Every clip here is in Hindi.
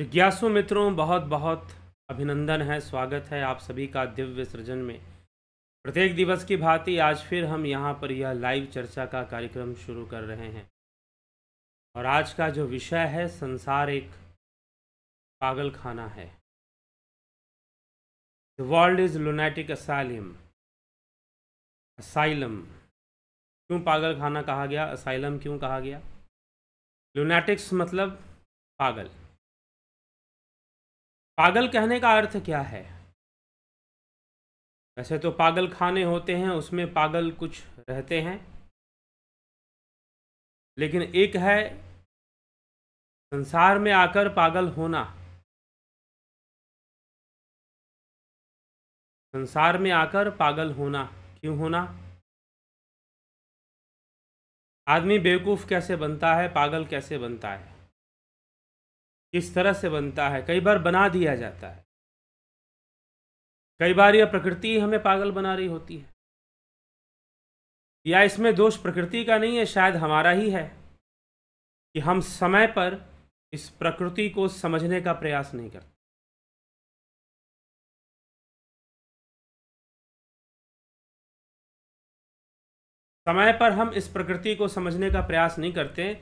जिज्ञासु मित्रों बहुत बहुत अभिनंदन है स्वागत है आप सभी का दिव्य सृजन में प्रत्येक दिवस की भांति आज फिर हम यहाँ पर यह लाइव चर्चा का कार्यक्रम शुरू कर रहे हैं और आज का जो विषय है संसार एक पागल खाना है the world is lunatic asylum asylum क्यों पागल खाना कहा गया असाइलम क्यों कहा गया लुनेटिक्स मतलब पागल पागल कहने का अर्थ क्या है वैसे तो पागल खाने होते हैं उसमें पागल कुछ रहते हैं लेकिन एक है संसार में आकर पागल होना संसार में आकर पागल होना क्यों होना आदमी बेवकूफ़ कैसे बनता है पागल कैसे बनता है किस तरह से बनता है कई बार बना दिया जाता है कई बार यह प्रकृति हमें पागल बना रही होती है या इसमें दोष प्रकृति का नहीं है शायद हमारा ही है कि हम समय पर इस प्रकृति को समझने का प्रयास नहीं करते समय पर हम इस प्रकृति को समझने का प्रयास नहीं करते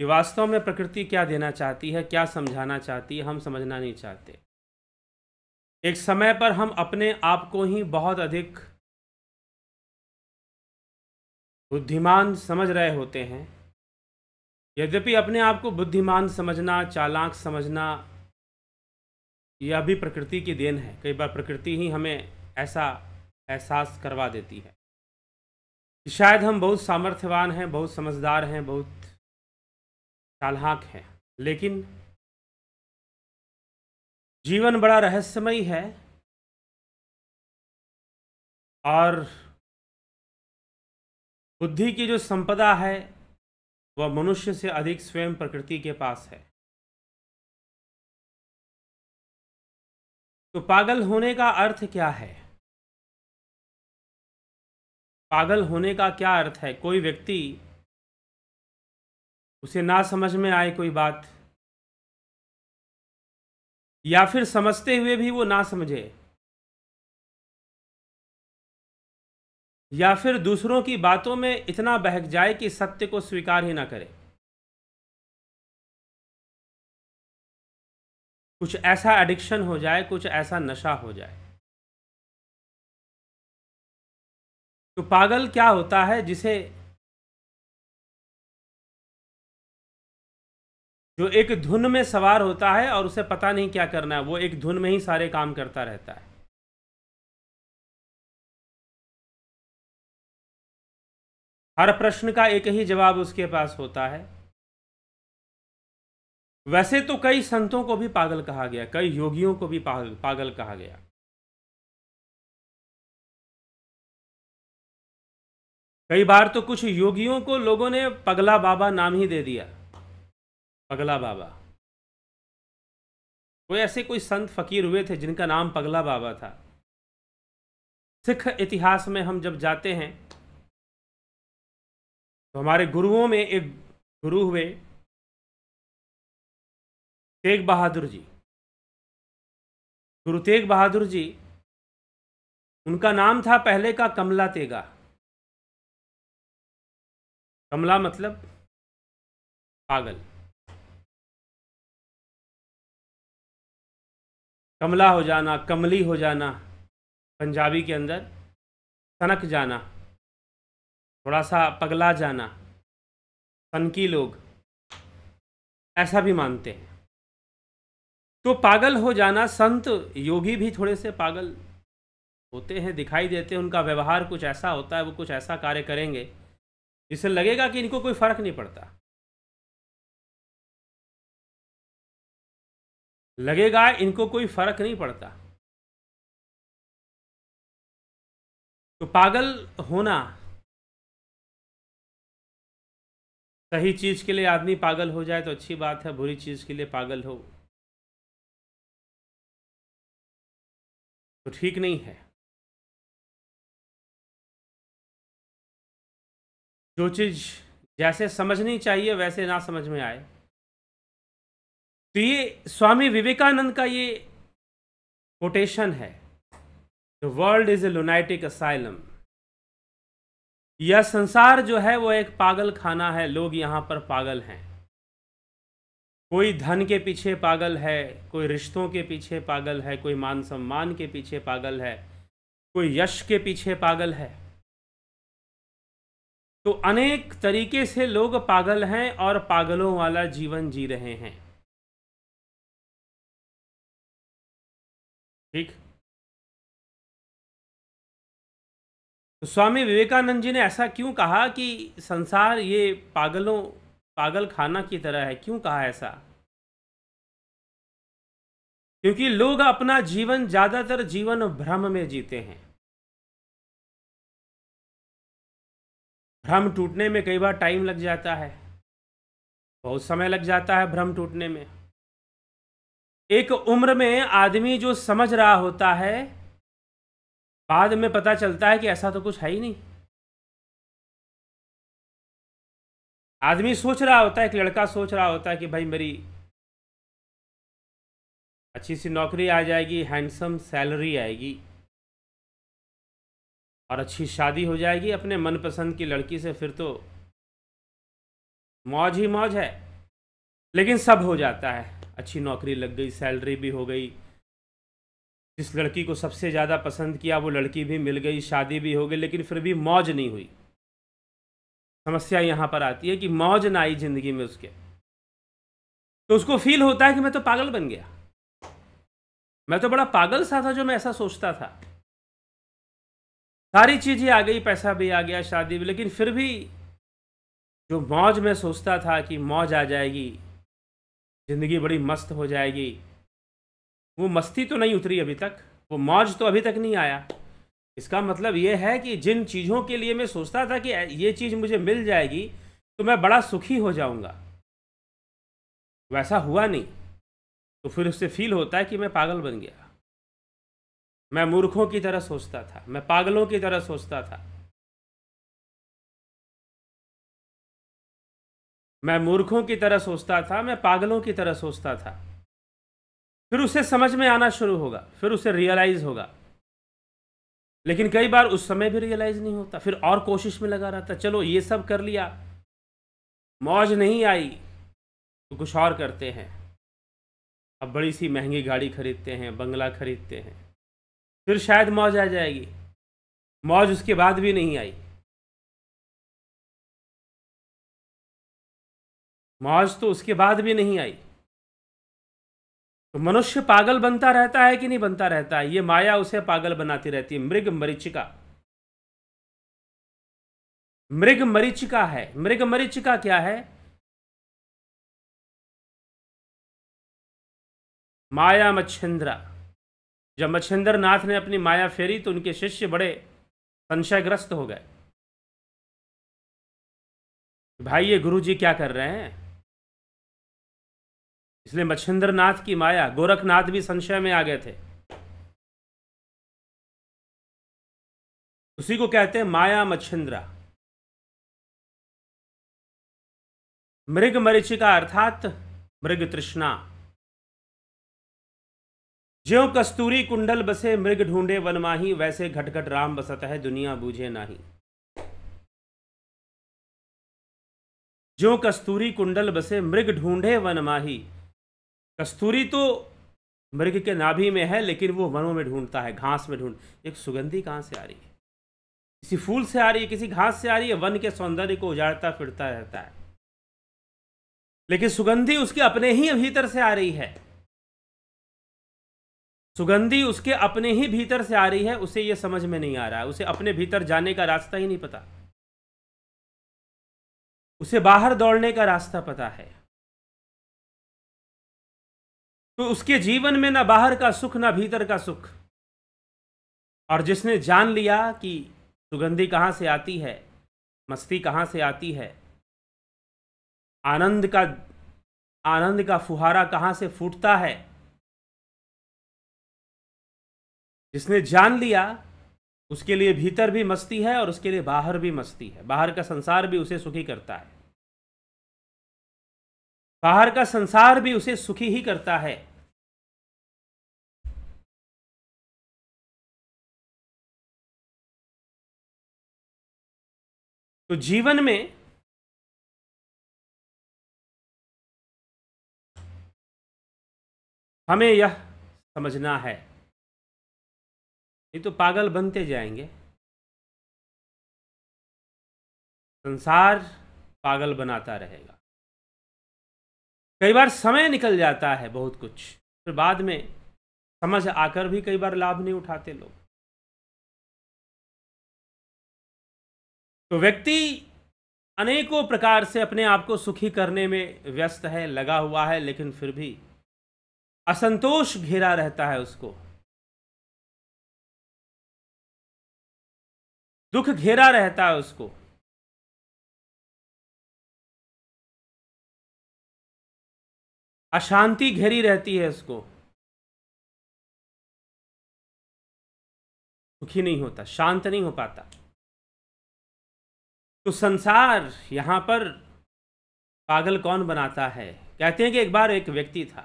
कि वास्तव में प्रकृति क्या देना चाहती है क्या समझाना चाहती है हम समझना नहीं चाहते एक समय पर हम अपने आप को ही बहुत अधिक बुद्धिमान समझ रहे होते हैं यद्यपि अपने आप को बुद्धिमान समझना चालाक समझना यह भी प्रकृति की देन है कई बार प्रकृति ही हमें ऐसा एहसास करवा देती है शायद हम बहुत सामर्थ्यवान हैं बहुत समझदार हैं बहुत चालहाक है लेकिन जीवन बड़ा रहस्यमय है और बुद्धि की जो संपदा है वह मनुष्य से अधिक स्वयं प्रकृति के पास है तो पागल होने का अर्थ क्या है पागल होने का क्या अर्थ है कोई व्यक्ति उसे ना समझ में आए कोई बात या फिर समझते हुए भी वो ना समझे या फिर दूसरों की बातों में इतना बहक जाए कि सत्य को स्वीकार ही ना करे कुछ ऐसा एडिक्शन हो जाए कुछ ऐसा नशा हो जाए तो पागल क्या होता है जिसे जो एक धुन में सवार होता है और उसे पता नहीं क्या करना है वो एक धुन में ही सारे काम करता रहता है हर प्रश्न का एक ही जवाब उसके पास होता है वैसे तो कई संतों को भी पागल कहा गया कई योगियों को भी पागल, पागल कहा गया कई बार तो कुछ योगियों को लोगों ने पगला बाबा नाम ही दे दिया पगला बाबा कोई ऐसे कोई संत फकीर हुए थे जिनका नाम पगला बाबा था सिख इतिहास में हम जब जाते हैं तो हमारे गुरुओं में एक गुरु हुए तेग बहादुर जी गुरु तेग बहादुर जी उनका नाम था पहले का कमला तेगा कमला मतलब पागल कमला हो जाना कमली हो जाना पंजाबी के अंदर सनक जाना थोड़ा सा पगला जाना सनकी लोग ऐसा भी मानते हैं तो पागल हो जाना संत योगी भी थोड़े से पागल होते हैं दिखाई देते हैं उनका व्यवहार कुछ ऐसा होता है वो कुछ ऐसा कार्य करेंगे जिससे लगेगा कि इनको कोई फ़र्क नहीं पड़ता लगेगा इनको कोई फर्क नहीं पड़ता तो पागल होना सही चीज के लिए आदमी पागल हो जाए तो अच्छी बात है बुरी चीज के लिए पागल हो तो ठीक नहीं है जो चीज जैसे समझनी चाहिए वैसे ना समझ में आए तो ये स्वामी विवेकानंद का ये कोटेशन है the world is a lunatic asylum यह संसार जो है वो एक पागल खाना है लोग यहाँ पर पागल हैं कोई धन के पीछे पागल है कोई रिश्तों के पीछे पागल है कोई मान सम्मान के पीछे पागल है कोई यश के पीछे पागल है तो अनेक तरीके से लोग पागल हैं और पागलों वाला जीवन जी रहे हैं ठीक तो स्वामी विवेकानंद जी ने ऐसा क्यों कहा कि संसार ये पागलों पागल खाना की तरह है क्यों कहा ऐसा क्योंकि लोग अपना जीवन ज्यादातर जीवन भ्रम में जीते हैं भ्रम टूटने में कई बार टाइम लग जाता है बहुत समय लग जाता है भ्रम टूटने में एक उम्र में आदमी जो समझ रहा होता है बाद में पता चलता है कि ऐसा तो कुछ है ही नहीं आदमी सोच रहा होता है एक लड़का सोच रहा होता है कि भाई मेरी अच्छी सी नौकरी आ जाएगी हैंडसम सैलरी आएगी और अच्छी शादी हो जाएगी अपने मनपसंद की लड़की से फिर तो मौज ही मौज है लेकिन सब हो जाता है अच्छी नौकरी लग गई सैलरी भी हो गई जिस लड़की को सबसे ज़्यादा पसंद किया वो लड़की भी मिल गई शादी भी हो गई लेकिन फिर भी मौज नहीं हुई समस्या यहाँ पर आती है कि मौज ना आई ज़िंदगी में उसके तो उसको फील होता है कि मैं तो पागल बन गया मैं तो बड़ा पागल सा था जो मैं ऐसा सोचता था सारी चीज़ें आ गई पैसा भी आ गया शादी भी लेकिन फिर भी जो मौज मैं सोचता था कि मौज आ जाएगी ज़िंदगी बड़ी मस्त हो जाएगी वो मस्ती तो नहीं उतरी अभी तक वो मौज तो अभी तक नहीं आया इसका मतलब ये है कि जिन चीज़ों के लिए मैं सोचता था कि ये चीज़ मुझे मिल जाएगी तो मैं बड़ा सुखी हो जाऊंगा वैसा हुआ नहीं तो फिर उससे फील होता है कि मैं पागल बन गया मैं मूर्खों की तरह सोचता था मैं पागलों की तरह सोचता था मैं मूर्खों की तरह सोचता था मैं पागलों की तरह सोचता था फिर उसे समझ में आना शुरू होगा फिर उसे रियलाइज़ होगा लेकिन कई बार उस समय भी रियलाइज़ नहीं होता फिर और कोशिश में लगा रहता चलो ये सब कर लिया मौज नहीं आई तो कुछ और करते हैं अब बड़ी सी महंगी गाड़ी खरीदते हैं बंगला खरीदते हैं फिर शायद मौज आ जाएगी मौज उसके बाद भी नहीं आई मौज तो उसके बाद भी नहीं आई तो मनुष्य पागल बनता रहता है कि नहीं बनता रहता है ये माया उसे पागल बनाती रहती है मृग मरीचिका मृग मरीचिका है मृग मरीचिका क्या है माया मच्छिंद्रा जब मच्छिंद्र नाथ ने अपनी माया फेरी तो उनके शिष्य बड़े संशयग्रस्त हो गए भाई ये गुरु जी क्या कर रहे हैं इसलिए मच्छिंद्र नाथ की माया गोरखनाथ भी संशय में आ गए थे उसी को कहते हैं माया मच्छिंद्रा मृग मरीचिका अर्थात मृग तृष्णा ज्यो कस्तूरी कुंडल बसे मृग ढूंढे वनमाही वैसे घटघट राम बसत है दुनिया बूझे नाही ज्यो कस्तूरी कुंडल बसे मृग ढूंढे वनमाही कस्तूरी तो मृग के नाभि में है लेकिन वो वनों में ढूंढता है घास में ढूंढ एक सुगंधी कहाँ से आ रही है किसी फूल से आ रही है किसी घास से आ रही है वन के सौंदर्य को उजाड़ता फिरता रहता है लेकिन सुगंधी उसके अपने ही भीतर से आ रही है सुगंधी उसके अपने ही भीतर से आ रही है उसे यह समझ में नहीं आ रहा है उसे अपने भीतर जाने का रास्ता ही नहीं पता उसे बाहर दौड़ने का रास्ता पता है तो उसके जीवन में ना बाहर का सुख ना भीतर का सुख और जिसने जान लिया कि सुगंधी कहाँ से आती है मस्ती कहाँ से आती है आनंद का आनंद का फुहारा कहाँ से फूटता है जिसने जान लिया उसके लिए भीतर भी मस्ती है और उसके लिए बाहर भी मस्ती है बाहर का संसार भी उसे सुखी करता है बाहर का संसार भी उसे सुखी ही करता है तो जीवन में हमें यह समझना है ये तो पागल बनते जाएंगे संसार पागल बनाता रहेगा कई बार समय निकल जाता है बहुत कुछ फिर बाद में समझ आकर भी कई बार लाभ नहीं उठाते लोग तो व्यक्ति अनेकों प्रकार से अपने आप को सुखी करने में व्यस्त है लगा हुआ है लेकिन फिर भी असंतोष घेरा रहता है उसको दुख घेरा रहता है उसको अशांति घेरी रहती है उसको सुखी नहीं होता शांत नहीं हो पाता तो संसार यहाँ पर पागल कौन बनाता है कहते हैं कि एक बार एक व्यक्ति था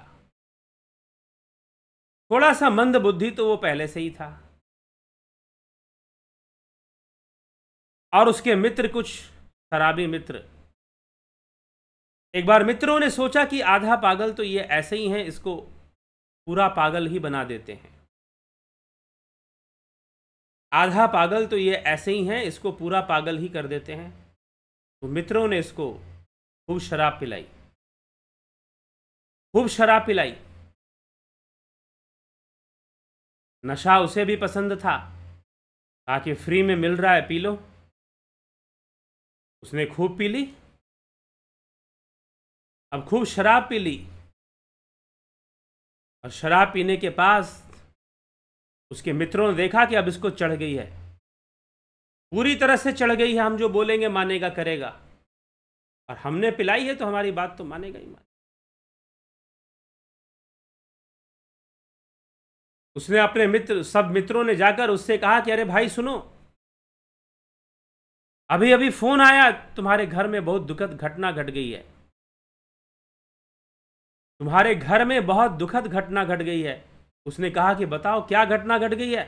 थोड़ा सा मंद बुद्धि तो वो पहले से ही था और उसके मित्र कुछ शराबी मित्र एक बार मित्रों ने सोचा कि आधा पागल तो ये ऐसे ही हैं इसको पूरा पागल ही बना देते हैं आधा पागल तो ये ऐसे ही हैं इसको पूरा पागल ही कर देते हैं तो मित्रों ने इसको खूब शराब पिलाई खूब शराब पिलाई नशा उसे भी पसंद था ताकि फ्री में मिल रहा है पी लो उसने खूब पी ली अब खूब शराब पी ली और शराब पीने के पास उसके मित्रों ने देखा कि अब इसको चढ़ गई है पूरी तरह से चढ़ गई है हम जो बोलेंगे मानेगा करेगा और हमने पिलाई है तो हमारी बात तो मानेगा ही मानेगा उसने अपने मित्र सब मित्रों ने जाकर उससे कहा कि अरे भाई सुनो अभी अभी फोन आया तुम्हारे घर में बहुत दुखद घटना घट गई है तुम्हारे घर में बहुत दुखद घटना घट गई है उसने कहा कि बताओ क्या घटना घट गट गई है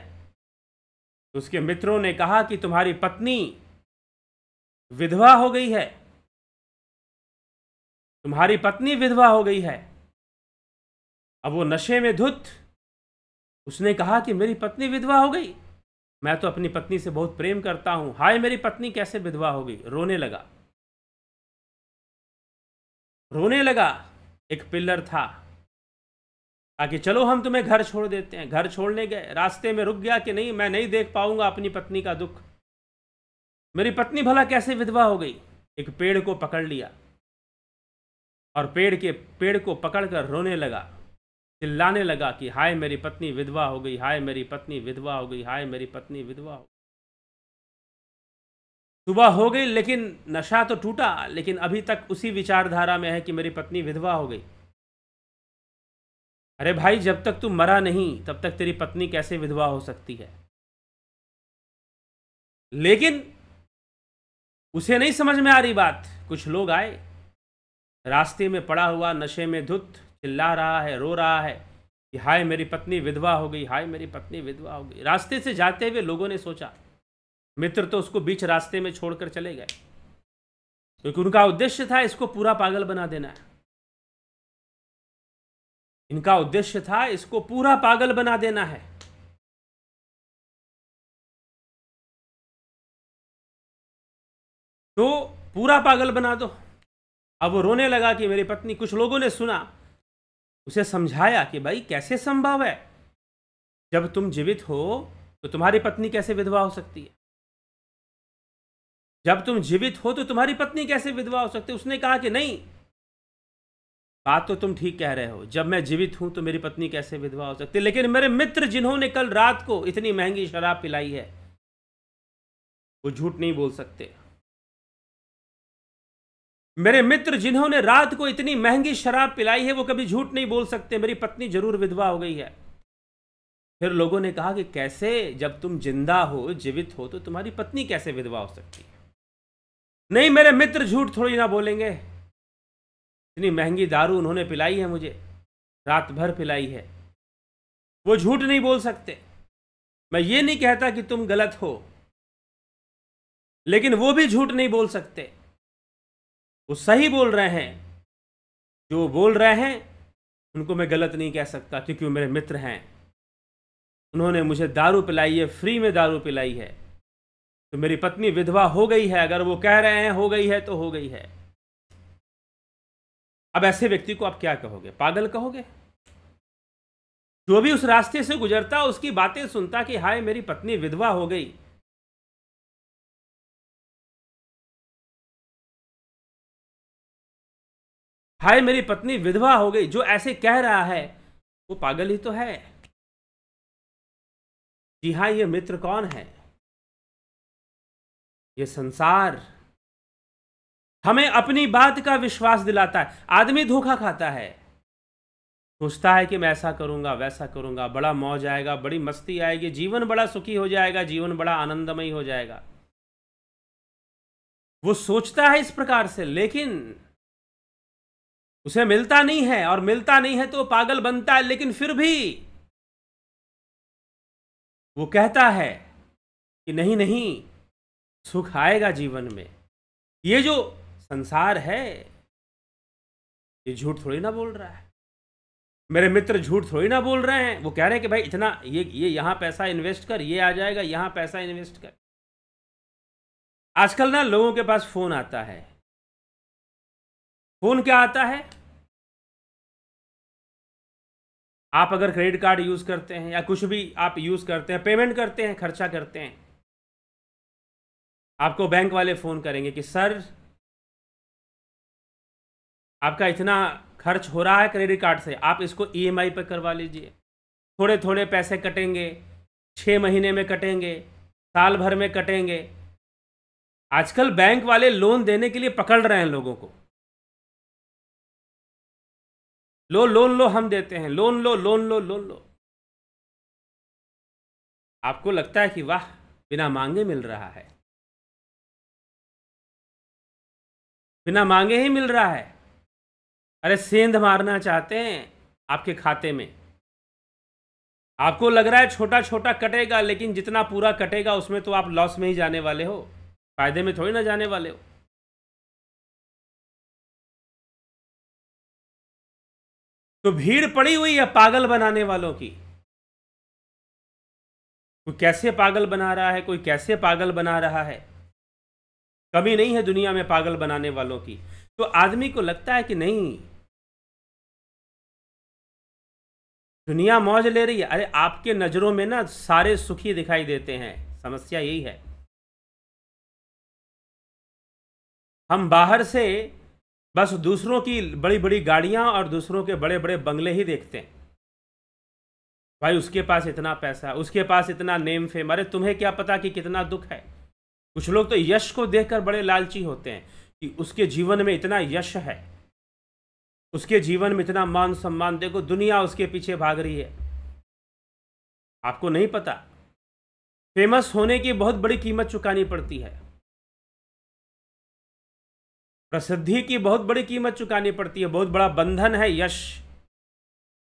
तो उसके मित्रों ने कहा कि तुम्हारी पत्नी विधवा हो गई है तुम्हारी पत्नी विधवा हो गई है अब वो नशे में धुत उसने कहा कि मेरी पत्नी विधवा हो गई मैं तो अपनी पत्नी से बहुत प्रेम करता हूं हाय मेरी पत्नी कैसे विधवा हो गई रोने लगा रोने लगा एक पिल्लर था आगे चलो हम तुम्हें घर छोड़ देते हैं घर छोड़ने गए रास्ते में रुक गया कि नहीं मैं नहीं देख पाऊंगा अपनी पत्नी का दुख मेरी पत्नी भला कैसे विधवा हो गई एक पेड़ को पकड़ लिया और पेड़ के पेड़ को पकड़कर रोने लगा चिल्लाने लगा कि हाय मेरी पत्नी विधवा हो गई हाय मेरी पत्नी विधवा हो गई हाय मेरी पत्नी विधवा हो गई सुबह हो गई लेकिन नशा तो टूटा लेकिन अभी तक उसी विचारधारा में है कि मेरी पत्नी विधवा हो गई अरे भाई जब तक तू मरा नहीं तब तक तेरी पत्नी कैसे विधवा हो सकती है लेकिन उसे नहीं समझ में आ रही बात कुछ लोग आए रास्ते में पड़ा हुआ नशे में धुत चिल्ला रहा है रो रहा है कि हाय मेरी पत्नी विधवा हो गई हाय मेरी पत्नी विधवा हो गई रास्ते से जाते हुए लोगों ने सोचा मित्र तो उसको बीच रास्ते में छोड़कर चले गए क्योंकि तो उनका उद्देश्य था इसको पूरा पागल बना देना है इनका उद्देश्य था इसको पूरा पागल बना देना है तो पूरा पागल बना दो अब वो रोने लगा कि मेरी पत्नी कुछ लोगों ने सुना उसे समझाया कि भाई कैसे संभव है जब तुम जीवित हो तो तुम्हारी पत्नी कैसे विधवा हो सकती है जब तुम जीवित हो तो तुम्हारी पत्नी कैसे विधवा हो सकती है उसने कहा कि नहीं बात तो तुम ठीक कह रहे हो जब मैं जीवित हूं तो मेरी पत्नी कैसे विधवा हो सकती लेकिन मेरे मित्र जिन्होंने कल रात को इतनी महंगी शराब पिलाई है वो झूठ नहीं बोल सकते मेरे मित्र जिन्होंने रात को इतनी महंगी शराब पिलाई है वो कभी झूठ नहीं बोल सकते मेरी पत्नी जरूर विधवा हो गई है फिर लोगों ने कहा कि कैसे जब तुम जिंदा हो जीवित हो तो तुम्हारी पत्नी कैसे विधवा हो सकती है नहीं मेरे मित्र झूठ थोड़ी ना बोलेंगे इतनी महंगी दारू उन्होंने पिलाई है मुझे रात भर पिलाई है वो झूठ नहीं बोल सकते मैं ये नहीं कहता कि तुम गलत हो लेकिन वो भी झूठ नहीं बोल सकते वो सही बोल रहे हैं जो बोल रहे हैं उनको मैं गलत नहीं कह सकता क्योंकि वो मेरे मित्र हैं उन्होंने मुझे दारू पिलाई है फ्री में दारू पिलाई है तो मेरी पत्नी विधवा हो गई है अगर वो कह रहे हैं हो गई है तो हो गई है अब ऐसे व्यक्ति को आप क्या कहोगे पागल कहोगे जो भी उस रास्ते से गुजरता उसकी बातें सुनता कि हाय मेरी पत्नी विधवा हो गई हाय मेरी पत्नी विधवा हो गई जो ऐसे कह रहा है वो पागल ही तो है जी हाँ ये मित्र कौन है ये संसार हमें अपनी बात का विश्वास दिलाता है आदमी धोखा खाता है सोचता है कि मैं ऐसा करूंगा वैसा करूंगा बड़ा मौज आएगा बड़ी मस्ती आएगी जीवन बड़ा सुखी हो जाएगा जीवन बड़ा आनंदमय हो जाएगा वो सोचता है इस प्रकार से लेकिन उसे मिलता नहीं है और मिलता नहीं है तो पागल बनता है लेकिन फिर भी वो कहता है कि नहीं नहीं सुख आएगा जीवन में ये जो संसार है ये झूठ थोड़ी ना बोल रहा है मेरे मित्र झूठ थोड़ी ना बोल रहे हैं वो कह रहे हैं कि भाई इतना ये ये यहाँ पैसा इन्वेस्ट कर ये आ जाएगा यहाँ पैसा इन्वेस्ट कर आजकल ना लोगों के पास फोन आता है फोन क्या आता है आप अगर क्रेडिट कार्ड यूज करते हैं या कुछ भी आप यूज करते हैं पेमेंट करते हैं खर्चा करते हैं आपको बैंक वाले फोन करेंगे कि सर आपका इतना खर्च हो रहा है क्रेडिट कार्ड से आप इसको ईएमआई e पर करवा लीजिए थोड़े थोड़े पैसे कटेंगे छः महीने में कटेंगे साल भर में कटेंगे आजकल बैंक वाले लोन देने के लिए पकड़ रहे हैं लोगों को लो लोन लो हम देते हैं लोन लो लोन लो लोन लो आपको लगता है कि वाह बिना मांगे मिल रहा है बिना मांगे ही मिल रहा है अरे सेंध मारना चाहते हैं आपके खाते में आपको लग रहा है छोटा छोटा कटेगा लेकिन जितना पूरा कटेगा उसमें तो आप लॉस में ही जाने वाले हो फायदे में थोड़ी ना जाने वाले हो तो भीड़ पड़ी हुई है पागल बनाने वालों की कोई कैसे पागल बना रहा है कोई कैसे पागल बना रहा है कमी नहीं है दुनिया में पागल बनाने वालों की तो आदमी को लगता है कि नहीं दुनिया मौज ले रही है अरे आपके नज़रों में ना सारे सुखी दिखाई देते हैं समस्या यही है हम बाहर से बस दूसरों की बड़ी बड़ी गाड़ियां और दूसरों के बड़े बड़े बंगले ही देखते हैं भाई उसके पास इतना पैसा उसके पास इतना नेम फेम अरे तुम्हें क्या पता कि कितना दुख है कुछ लोग तो यश को देखकर बड़े लालची होते हैं कि उसके जीवन में इतना यश है उसके जीवन में इतना मान सम्मान देखो दुनिया उसके पीछे भाग रही है आपको नहीं पता फेमस होने की बहुत बड़ी कीमत चुकानी पड़ती है प्रसिद्धि की बहुत बड़ी कीमत चुकानी पड़ती है बहुत बड़ा बंधन है यश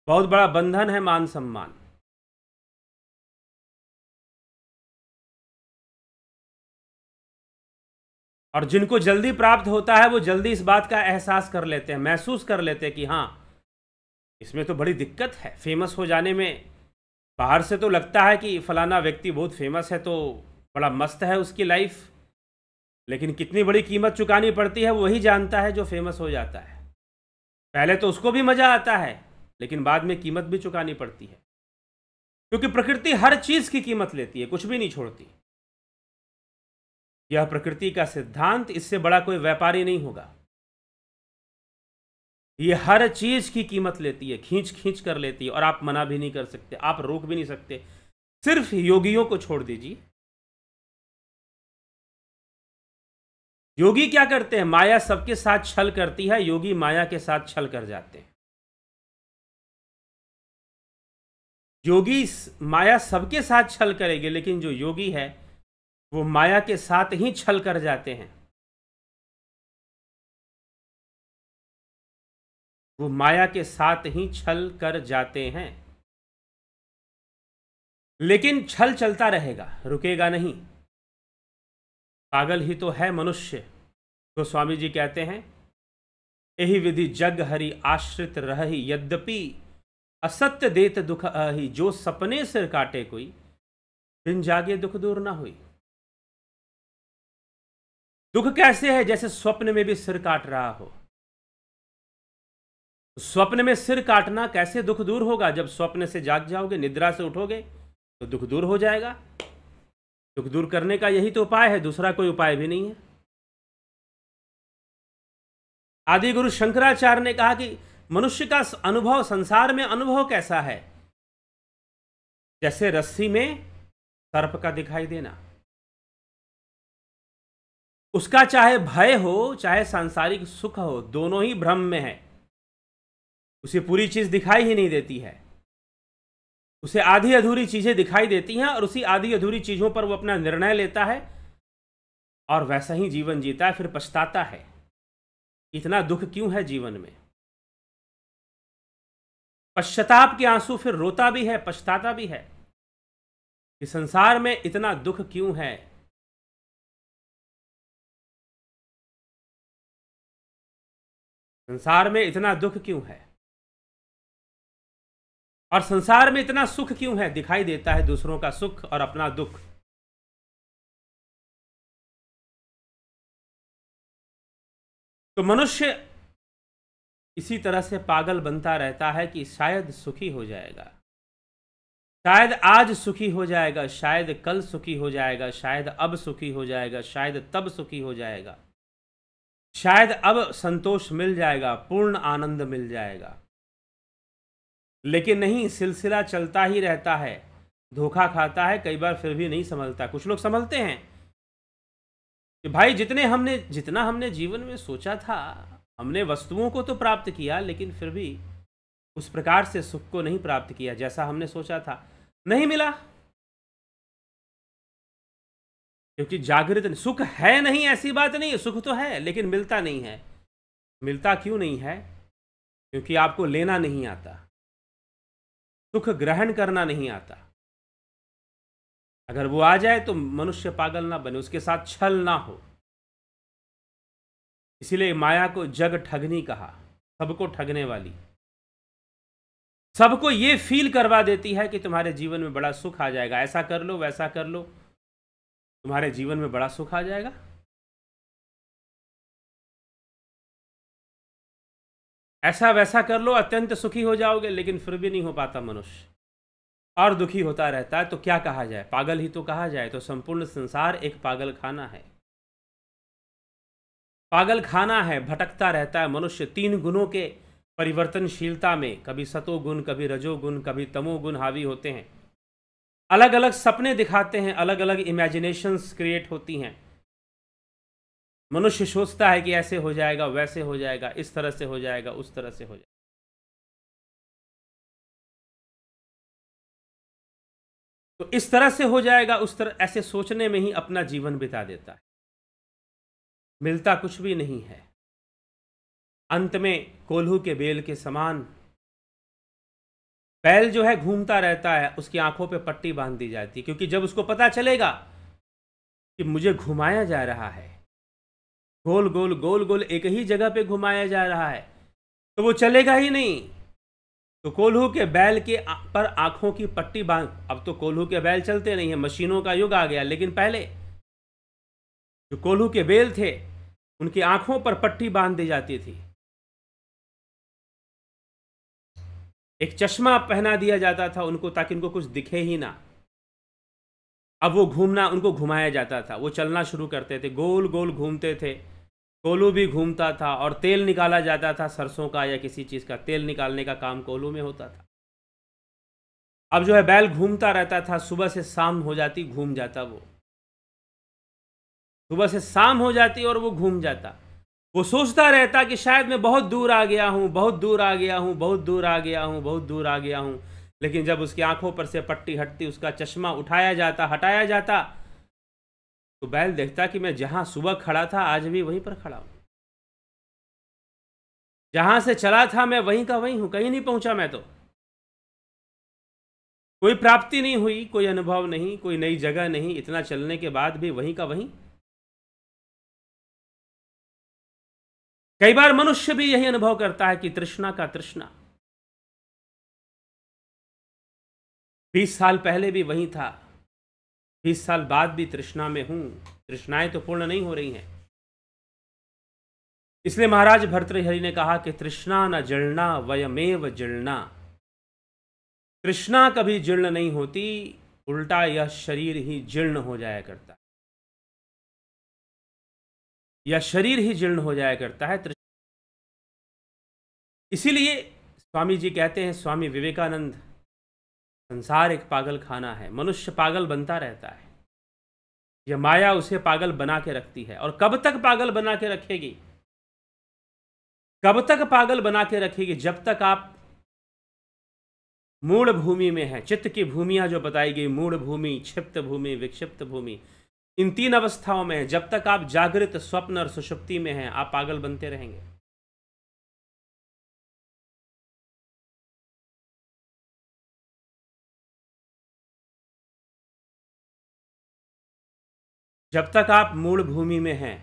बहुत बड़ा बंधन है मान सम्मान और जिनको जल्दी प्राप्त होता है वो जल्दी इस बात का एहसास कर लेते हैं महसूस कर लेते हैं कि हाँ इसमें तो बड़ी दिक्कत है फेमस हो जाने में बाहर से तो लगता है कि फलाना व्यक्ति बहुत फेमस है तो बड़ा मस्त है उसकी लाइफ लेकिन कितनी बड़ी कीमत चुकानी पड़ती है वही जानता है जो फेमस हो जाता है पहले तो उसको भी मज़ा आता है लेकिन बाद में कीमत भी चुकानी पड़ती है क्योंकि प्रकृति हर चीज़ की कीमत लेती है कुछ भी नहीं छोड़ती यह प्रकृति का सिद्धांत इससे बड़ा कोई व्यापारी नहीं होगा ये हर चीज की कीमत लेती है खींच खींच कर लेती है और आप मना भी नहीं कर सकते आप रोक भी नहीं सकते सिर्फ योगियों को छोड़ दीजिए योगी क्या करते हैं माया सबके साथ छल करती है योगी माया के साथ छल कर जाते हैं योगी माया सबके साथ छल करेगी लेकिन जो योगी है वो माया के साथ ही छल कर जाते हैं वो माया के साथ ही छल कर जाते हैं लेकिन छल चलता रहेगा रुकेगा नहीं पागल ही तो है मनुष्य तो स्वामी जी कहते हैं यही विधि जग हरि आश्रित रही यद्यपि असत्य देत दुख अहि जो सपने सिर काटे कोई बिन जागे दुख दूर ना हुई दुख कैसे है जैसे स्वप्न में भी सिर काट रहा हो स्वप्न में सिर काटना कैसे दुख दूर होगा जब स्वप्न से जाग जाओगे निद्रा से उठोगे तो दुख दूर हो जाएगा दुख दूर करने का यही तो उपाय है दूसरा कोई उपाय भी नहीं है आदि गुरु शंकराचार्य ने कहा कि मनुष्य का अनुभव संसार में अनुभव कैसा है जैसे रस्सी में सर्प का दिखाई देना उसका चाहे भय हो चाहे सांसारिक सुख हो दोनों ही भ्रम में है उसे पूरी चीज दिखाई ही नहीं देती है उसे आधी अधूरी चीजें दिखाई देती हैं और उसी आधी अधूरी चीजों पर वो अपना निर्णय लेता है और वैसा ही जीवन जीता है फिर पछताता है इतना दुख क्यों है जीवन में पश्चाताप के आंसू फिर रोता भी है पछताता भी है कि संसार में इतना दुख क्यों है संसार में इतना दुख क्यों है और संसार में इतना सुख क्यों है दिखाई देता है दूसरों का सुख और अपना दुख तो मनुष्य इसी तरह से पागल बनता रहता है कि शायद सुखी हो जाएगा शायद आज सुखी हो जाएगा शायद कल सुखी हो जाएगा शायद अब सुखी हो जाएगा शायद तब सुखी हो जाएगा शायद अब संतोष मिल जाएगा पूर्ण आनंद मिल जाएगा लेकिन नहीं सिलसिला चलता ही रहता है धोखा खाता है कई बार फिर भी नहीं संभलता कुछ लोग संभलते हैं कि भाई जितने हमने जितना हमने जीवन में सोचा था हमने वस्तुओं को तो प्राप्त किया लेकिन फिर भी उस प्रकार से सुख को नहीं प्राप्त किया जैसा हमने सोचा था नहीं मिला क्योंकि जागृत सुख है नहीं ऐसी बात नहीं है सुख तो है लेकिन मिलता नहीं है मिलता क्यों नहीं है क्योंकि आपको लेना नहीं आता सुख ग्रहण करना नहीं आता अगर वो आ जाए तो मनुष्य पागल ना बने उसके साथ छल ना हो इसीलिए माया को जग ठगनी कहा सबको ठगने वाली सबको ये फील करवा देती है कि तुम्हारे जीवन में बड़ा सुख आ जाएगा ऐसा कर लो वैसा कर लो तुम्हारे जीवन में बड़ा सुख आ जाएगा ऐसा वैसा कर लो अत्यंत सुखी हो जाओगे लेकिन फिर भी नहीं हो पाता मनुष्य और दुखी होता रहता है तो क्या कहा जाए पागल ही तो कहा जाए तो संपूर्ण संसार एक पागल खाना है पागल खाना है भटकता रहता है मनुष्य तीन गुणों के परिवर्तनशीलता में कभी सतोगुण कभी रजोगुण कभी तमोगुण हावी होते हैं अलग अलग सपने दिखाते हैं अलग अलग इमेजिनेशंस क्रिएट होती हैं मनुष्य सोचता है कि ऐसे हो जाएगा वैसे हो जाएगा इस तरह से हो जाएगा उस तरह से हो जाएगा तो इस तरह से हो जाएगा उस तरह ऐसे सोचने में ही अपना जीवन बिता देता है मिलता कुछ भी नहीं है अंत में कोल्हू के बेल के समान बैल जो है घूमता रहता है उसकी आंखों पे पट्टी बांध दी जाती है क्योंकि जब उसको पता चलेगा कि मुझे घुमाया जा रहा है गोल गोल गोल गोल एक ही जगह पे घुमाया जा रहा है तो वो चलेगा ही नहीं तो कोल्हू के बैल के पर आंखों की पट्टी बांध अब तो कोल्हू के बैल चलते नहीं है मशीनों का युग आ गया लेकिन पहले जो कोल्हू के बैल थे उनकी आंखों पर पट्टी बांध दी जाती थी एक चश्मा पहना दिया जाता था उनको ताकि उनको कुछ दिखे ही ना अब वो घूमना उनको घुमाया जाता था वो चलना शुरू करते थे गोल गोल घूमते थे कोलू भी घूमता था और तेल निकाला जाता था सरसों का या किसी चीज़ का तेल निकालने का काम कोलू में होता था अब जो है बैल घूमता रहता था सुबह से शाम हो जाती घूम जाता वो सुबह से शाम हो जाती और वो घूम जाता वो सोचता रहता कि शायद मैं बहुत दूर आ गया हूँ बहुत दूर आ गया हूँ बहुत दूर आ गया हूँ बहुत दूर आ गया हूँ लेकिन जब उसकी आंखों पर से पट्टी हटती उसका चश्मा उठाया जाता हटाया जाता तो बैल देखता कि मैं जहां सुबह खड़ा था आज भी वहीं पर खड़ा हूं जहां से चला था मैं वहीं का वहीं हूं कहीं नहीं पहुंचा मैं तो कोई प्राप्ति नहीं हुई कोई अनुभव नहीं कोई नई जगह नहीं इतना चलने के बाद भी वहीं का वहीं कई बार मनुष्य भी यही अनुभव करता है कि तृष्णा का तृष्णा बीस साल पहले भी वही था बीस साल बाद भी तृष्णा में हूं तृष्णाएं तो पूर्ण नहीं हो रही हैं इसलिए महाराज भर्तृहरि ने कहा कि तृष्णा न जड़ना वयमेव जड़ना तृष्णा कभी जीर्ण नहीं होती उल्टा यह शरीर ही जीर्ण हो जाया करता या शरीर ही जीर्ण हो जाया करता है इसीलिए स्वामी जी कहते हैं स्वामी विवेकानंद संसार एक पागल खाना है मनुष्य पागल बनता रहता है यह माया उसे पागल बना के रखती है और कब तक पागल बना के रखेगी कब तक पागल बना के रखेगी जब तक आप मूढ़ भूमि में है चित्त की भूमियां जो बताई गई मूढ़ भूमि क्षिप्त भूमि विक्षिप्त भूमि इन तीन अवस्थाओं में जब तक आप जागृत स्वप्न और सुषुप्ति में हैं आप पागल बनते रहेंगे जब तक आप मूल भूमि में हैं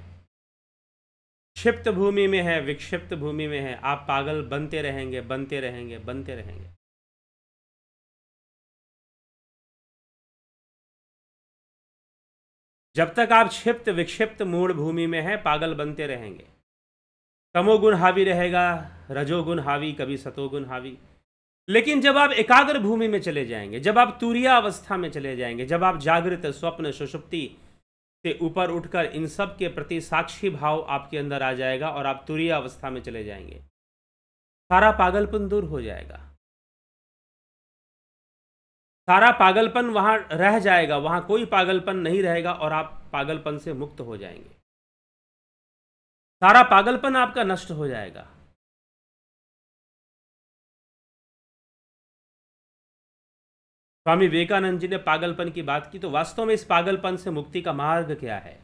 क्षिप्त भूमि में है विक्षिप्त भूमि में है आप पागल बनते रहेंगे बनते रहेंगे बनते रहेंगे जब तक आप क्षिप्त विक्षिप्त मूल भूमि में हैं पागल बनते रहेंगे तमोगुण हावी रहेगा रजोगुण हावी कभी सतोगुण हावी लेकिन जब आप एकाग्र भूमि में चले जाएंगे जब आप तूरिया अवस्था में चले जाएंगे जब आप जागृत स्वप्न सुषुप्ति से ऊपर उठकर इन सब के प्रति साक्षी भाव आपके अंदर आ जाएगा और आप तुरीय अवस्था में चले जाएंगे सारा पागलपन दूर हो जाएगा सारा पागलपन वहाँ रह जाएगा वहाँ कोई पागलपन नहीं रहेगा और आप पागलपन से मुक्त हो जाएंगे सारा पागलपन आपका नष्ट हो जाएगा स्वामी विवेकानंद जी ने पागलपन की बात की तो वास्तव में इस पागलपन से मुक्ति का मार्ग क्या है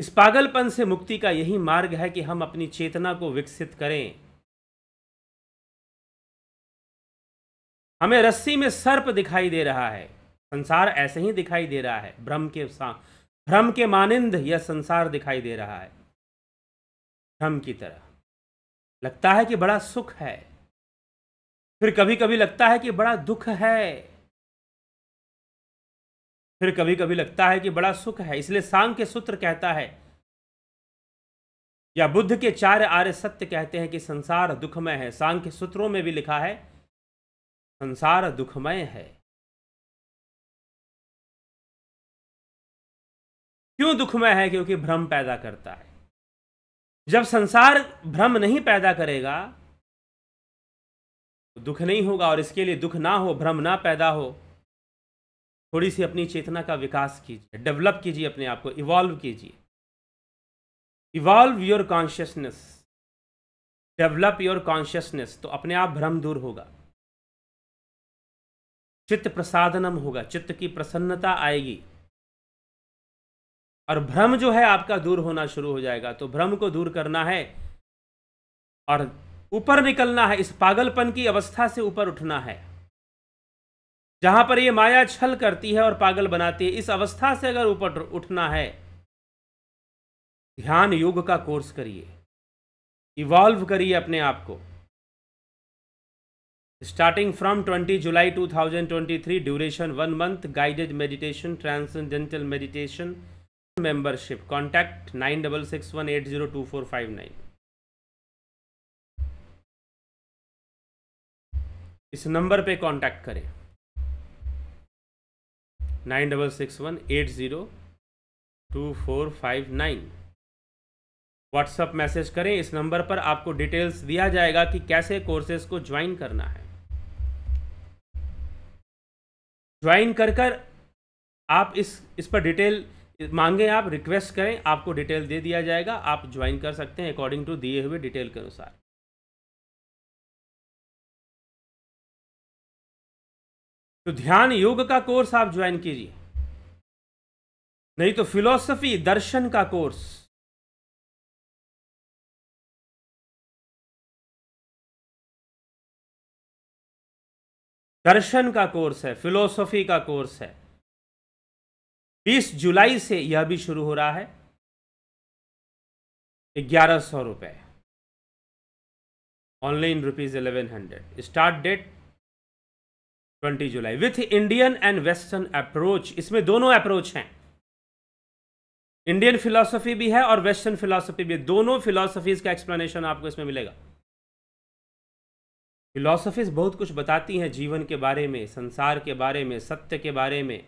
इस पागलपन से मुक्ति का यही मार्ग है कि हम अपनी चेतना को विकसित करें हमें रस्सी में सर्प दिखाई दे रहा है संसार ऐसे ही दिखाई दे रहा है भ्रम के भ्रम के मानिंद यह संसार दिखाई दे रहा है भ्रम की तरह लगता है कि बड़ा सुख है फिर कभी कभी लगता है कि बड़ा दुख है फिर कभी कभी लगता है कि बड़ा सुख है इसलिए सांग के सूत्र कहता है या बुद्ध के चार आर्य सत्य कहते हैं कि संसार दुखमय है सांग के सूत्रों में भी लिखा है संसार दुखमय है क्यों दुखमय है क्योंकि भ्रम पैदा करता है जब संसार भ्रम नहीं पैदा करेगा तो दुख नहीं होगा और इसके लिए दुख ना हो भ्रम ना पैदा हो थोड़ी सी अपनी चेतना का विकास कीजिए डेवलप कीजिए अपने आप को इवॉल्व कीजिए evolve your consciousness develop your consciousness तो अपने आप भ्रम दूर होगा चित्त प्रसादनम होगा चित्त की प्रसन्नता आएगी और भ्रम जो है आपका दूर होना शुरू हो जाएगा तो भ्रम को दूर करना है और ऊपर निकलना है इस पागलपन की अवस्था से ऊपर उठना है जहां पर ये माया छल करती है और पागल बनाती है इस अवस्था से अगर ऊपर उठना है ध्यान योग का कोर्स करिए इवॉल्व करिए अपने आप को starting from 20 July 2023 duration one month guided meditation transcendental meditation membership contact nine double six one eight zero two four five nine इस नंबर पे कांटेक्ट करें nine double six one eight zero two four five nine WhatsApp message करें इस नंबर पर आपको डिटेल्स दिया जाएगा कि कैसे कोर्सेज को ज्वाइन करना है ज्वाइन कर कर आप इस इस पर डिटेल मांगे आप रिक्वेस्ट करें आपको डिटेल दे दिया जाएगा आप ज्वाइन कर सकते हैं अकॉर्डिंग टू दिए हुए डिटेल के अनुसार तो ध्यान योग का कोर्स आप ज्वाइन कीजिए नहीं तो फिलॉसफी दर्शन का कोर्स दर्शन का कोर्स है फिलोसॉफी का कोर्स है 20 जुलाई से यह भी शुरू हो रहा है ग्यारह सौ रुपये online rupees eleven hundred start date twenty July with Indian and western approach इसमें दोनों अप्रोच हैं इंडियन फिलोसफी भी है और वेस्टर्न फिलोसफी भी है दोनों फिलोसफीज का एक्सप्लेनेशन आपको इसमें मिलेगा फिलोसफीज बहुत कुछ बताती हैं जीवन के बारे में संसार के बारे में सत्य के बारे में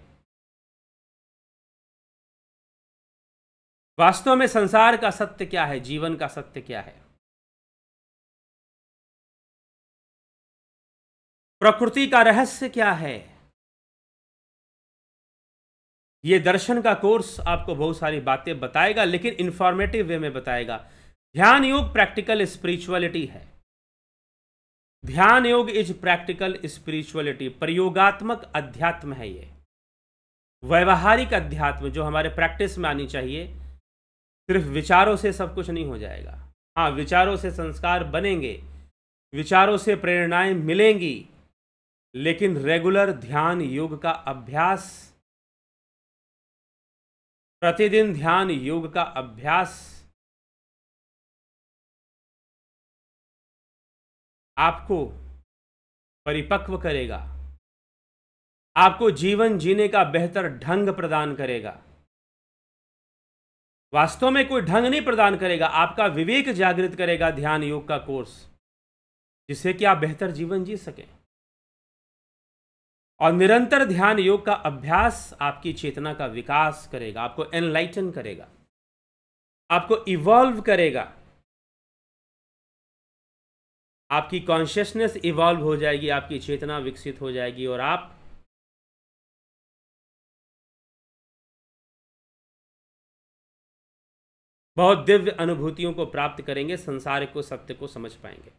वास्तव में संसार का सत्य क्या है जीवन का सत्य क्या है प्रकृति का रहस्य क्या है ये दर्शन का कोर्स आपको बहुत सारी बातें बताएगा लेकिन इंफॉर्मेटिव वे में बताएगा ध्यान योग प्रैक्टिकल स्पिरिचुअलिटी है ध्यान योग इज प्रैक्टिकल स्पिरिचुअलिटी प्रयोगात्मक अध्यात्म है ये व्यवहारिक अध्यात्म जो हमारे प्रैक्टिस में आनी चाहिए सिर्फ विचारों से सब कुछ नहीं हो जाएगा हाँ विचारों से संस्कार बनेंगे विचारों से प्रेरणाएं मिलेंगी लेकिन रेगुलर ध्यान योग का अभ्यास प्रतिदिन ध्यान योग का अभ्यास आपको परिपक्व करेगा आपको जीवन जीने का बेहतर ढंग प्रदान करेगा वास्तव में कोई ढंग नहीं प्रदान करेगा आपका विवेक जागृत करेगा ध्यान योग का कोर्स जिससे कि आप बेहतर जीवन जी सकें और निरंतर ध्यान योग का अभ्यास आपकी चेतना का विकास करेगा आपको एनलाइटन करेगा आपको इवॉल्व करेगा आपकी कॉन्शियसनेस इवॉल्व हो जाएगी आपकी चेतना विकसित हो जाएगी और आप बहुत दिव्य अनुभूतियों को प्राप्त करेंगे संसार को सत्य को समझ पाएंगे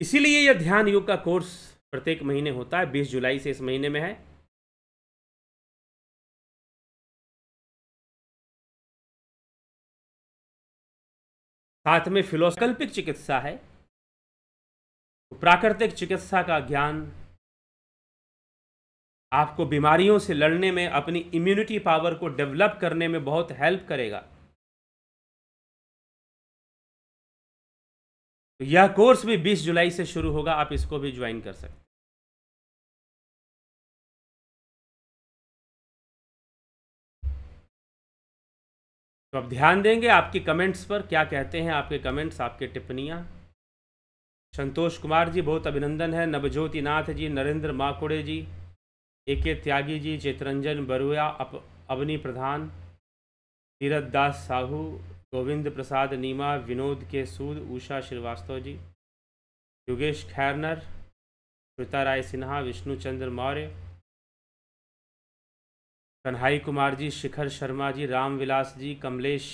इसीलिए यह ध्यान योग का कोर्स प्रत्येक महीने होता है 20 जुलाई से इस महीने में है साथ में फिलोसकल्पिक चिकित्सा है प्राकृतिक चिकित्सा का ज्ञान आपको बीमारियों से लड़ने में अपनी इम्यूनिटी पावर को डेवलप करने में बहुत हेल्प करेगा यह कोर्स भी 20 जुलाई से शुरू होगा आप इसको भी ज्वाइन कर सकते हैं तो आप ध्यान देंगे आपके कमेंट्स पर क्या कहते हैं आपके कमेंट्स आपके टिप्पणियाँ संतोष कुमार जी बहुत अभिनंदन है नवज्योति नाथ जी नरेंद्र माकुड़े जी ए के त्यागी जी चितरंजन बरुआ अप अवनी प्रधान तीरथ दास साहू गोविंद प्रसाद नीमा विनोद के सूद उषा श्रीवास्तव जी योगेश खैरनर श्वेता राय सिन्हा विष्णु चंद्र मौर्य कन्हई कुमार जी शिखर शर्मा जी रामविलास जी कमलेश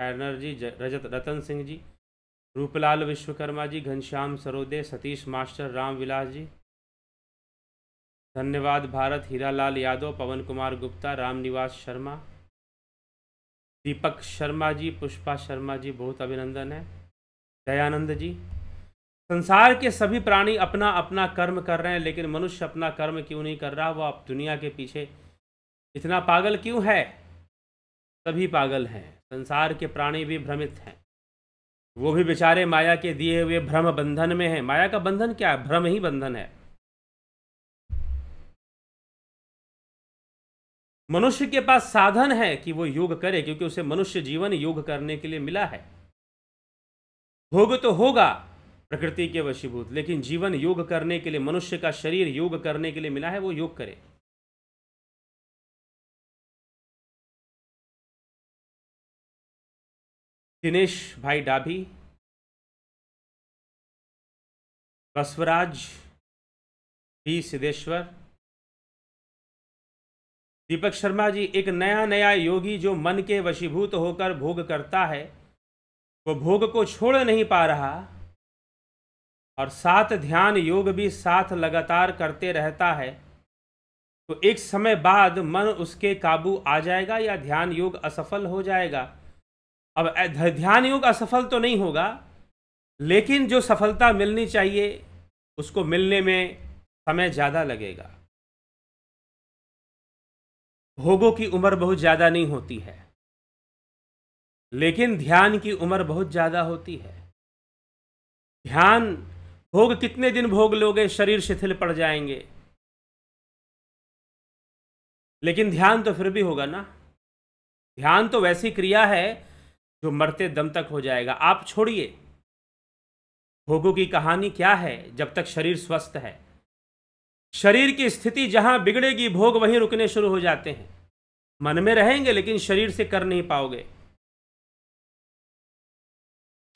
खैरनर जी रजत रतन सिंह जी रूपलाल विश्वकर्मा जी घनश्याम सरोदे सतीश मास्टर रामविलास जी धन्यवाद भारत हीरालाल यादव पवन कुमार गुप्ता रामनिवास शर्मा दीपक शर्मा जी पुष्पा शर्मा जी बहुत अभिनंदन है दयानंद जी संसार के सभी प्राणी अपना अपना कर्म कर रहे हैं लेकिन मनुष्य अपना कर्म क्यों नहीं कर रहा वो आप दुनिया के पीछे इतना पागल क्यों है सभी पागल हैं संसार के प्राणी भी भ्रमित हैं वो भी बेचारे माया के दिए हुए भ्रम बंधन में हैं माया का बंधन क्या है भ्रम ही बंधन है मनुष्य के पास साधन है कि वो योग करे क्योंकि उसे मनुष्य जीवन योग करने के लिए मिला है भोग तो होगा प्रकृति के वशीभूत लेकिन जीवन योग करने के लिए मनुष्य का शरीर योग करने के लिए मिला है वो योग करे दिनेश भाई डाभी बसवराज भी सिद्धेश्वर दीपक शर्मा जी एक नया नया योगी जो मन के वशीभूत होकर भोग करता है वो भोग को छोड़ नहीं पा रहा और साथ ध्यान योग भी साथ लगातार करते रहता है तो एक समय बाद मन उसके काबू आ जाएगा या ध्यान योग असफल हो जाएगा अब ध्यान योग असफल तो नहीं होगा लेकिन जो सफलता मिलनी चाहिए उसको मिलने में समय ज़्यादा लगेगा भोगों की उम्र बहुत ज़्यादा नहीं होती है लेकिन ध्यान की उम्र बहुत ज़्यादा होती है ध्यान भोग कितने दिन भोग लोगे शरीर शिथिल पड़ जाएंगे लेकिन ध्यान तो फिर भी होगा ना ध्यान तो वैसी क्रिया है जो मरते दम तक हो जाएगा आप छोड़िए भोगों की कहानी क्या है जब तक शरीर स्वस्थ है शरीर की स्थिति जहां बिगड़ेगी भोग वहीं रुकने शुरू हो जाते हैं मन में रहेंगे लेकिन शरीर से कर नहीं पाओगे